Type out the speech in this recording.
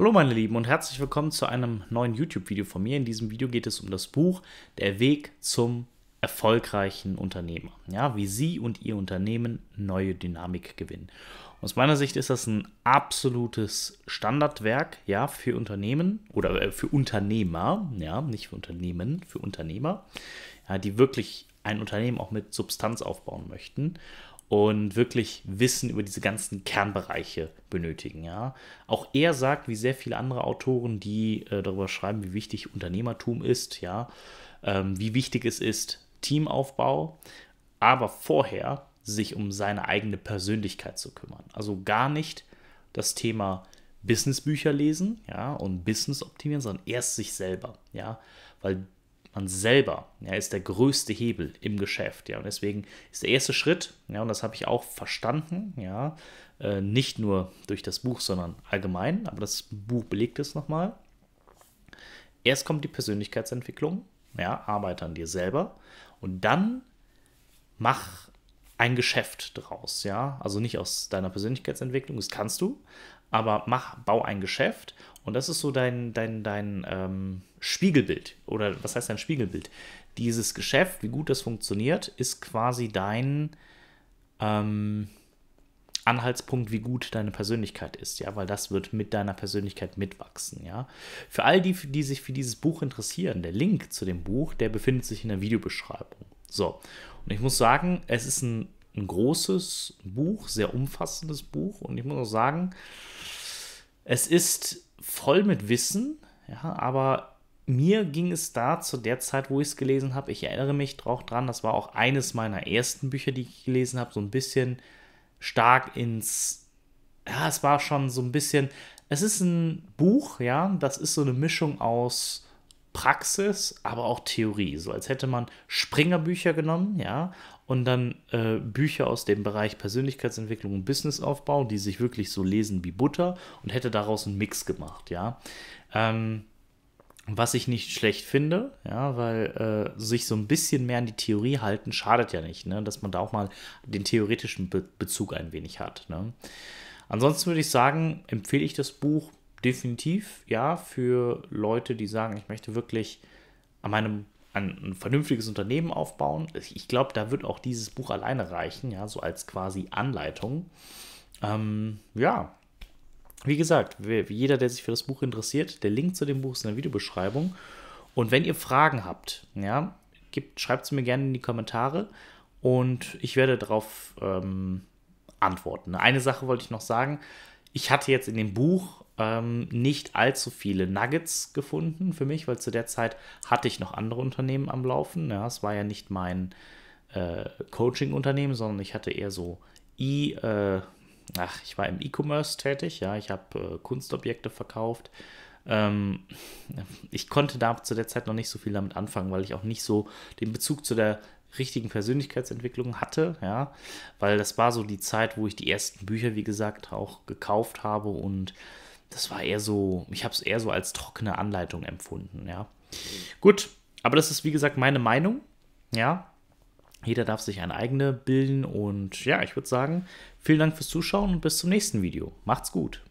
Hallo meine Lieben und herzlich willkommen zu einem neuen YouTube-Video von mir. In diesem Video geht es um das Buch Der Weg zum erfolgreichen Unternehmer. Ja, wie Sie und Ihr Unternehmen neue Dynamik gewinnen. Aus meiner Sicht ist das ein absolutes Standardwerk, ja, für Unternehmen oder äh, für Unternehmer, ja, nicht für Unternehmen, für Unternehmer, ja, die wirklich ein Unternehmen auch mit Substanz aufbauen möchten und wirklich Wissen über diese ganzen Kernbereiche benötigen. Ja? Auch er sagt, wie sehr viele andere Autoren, die äh, darüber schreiben, wie wichtig Unternehmertum ist, ja? Ähm, wie wichtig es ist, Teamaufbau, aber vorher sich um seine eigene Persönlichkeit zu kümmern. Also gar nicht das Thema Businessbücher lesen ja, und Business optimieren, sondern erst sich selber. Ja? Weil man selber ja, ist der größte Hebel im Geschäft. Ja, und deswegen ist der erste Schritt, ja, und das habe ich auch verstanden, ja, äh, nicht nur durch das Buch, sondern allgemein, aber das Buch belegt es nochmal. Erst kommt die Persönlichkeitsentwicklung, ja, arbeite an dir selber und dann mach ein Geschäft draus, ja. Also nicht aus deiner Persönlichkeitsentwicklung, das kannst du, aber mach, bau ein Geschäft und das ist so dein, dein, dein ähm, Spiegelbild. Oder was heißt dein Spiegelbild? Dieses Geschäft, wie gut das funktioniert, ist quasi dein ähm, Anhaltspunkt, wie gut deine Persönlichkeit ist, ja, weil das wird mit deiner Persönlichkeit mitwachsen, ja. Für all die, die sich für dieses Buch interessieren, der Link zu dem Buch, der befindet sich in der Videobeschreibung. So, und ich muss sagen, es ist ein ein großes Buch, sehr umfassendes Buch. Und ich muss auch sagen, es ist voll mit Wissen, ja, aber mir ging es da zu der Zeit, wo ich es gelesen habe, ich erinnere mich auch dran, das war auch eines meiner ersten Bücher, die ich gelesen habe, so ein bisschen stark ins, ja, es war schon so ein bisschen, es ist ein Buch, ja, das ist so eine Mischung aus Praxis, aber auch Theorie. So als hätte man Springer-Bücher genommen, ja, und dann äh, Bücher aus dem Bereich Persönlichkeitsentwicklung und Businessaufbau, die sich wirklich so lesen wie Butter und hätte daraus einen Mix gemacht, ja. Ähm, was ich nicht schlecht finde, ja, weil äh, sich so ein bisschen mehr an die Theorie halten, schadet ja nicht, ne? dass man da auch mal den theoretischen Be Bezug ein wenig hat. Ne? Ansonsten würde ich sagen, empfehle ich das Buch definitiv ja für Leute, die sagen, ich möchte wirklich an meinem ein vernünftiges Unternehmen aufbauen. Ich glaube, da wird auch dieses Buch alleine reichen, ja, so als quasi Anleitung. Ähm, ja, wie gesagt, jeder, der sich für das Buch interessiert, der Link zu dem Buch ist in der Videobeschreibung. Und wenn ihr Fragen habt, ja, schreibt sie mir gerne in die Kommentare und ich werde darauf ähm, antworten. Eine Sache wollte ich noch sagen. Ich hatte jetzt in dem Buch ähm, nicht allzu viele Nuggets gefunden für mich, weil zu der Zeit hatte ich noch andere Unternehmen am Laufen. Ja, es war ja nicht mein äh, Coaching-Unternehmen, sondern ich hatte eher so E, äh, ach, ich war im E-Commerce tätig, ja, ich habe äh, Kunstobjekte verkauft. Ähm, ich konnte da zu der Zeit noch nicht so viel damit anfangen, weil ich auch nicht so den Bezug zu der richtigen Persönlichkeitsentwicklung hatte, ja, weil das war so die Zeit, wo ich die ersten Bücher, wie gesagt, auch gekauft habe und das war eher so, ich habe es eher so als trockene Anleitung empfunden, ja. Gut, aber das ist wie gesagt meine Meinung, ja. Jeder darf sich eine eigene bilden und ja, ich würde sagen, vielen Dank fürs Zuschauen und bis zum nächsten Video. Macht's gut.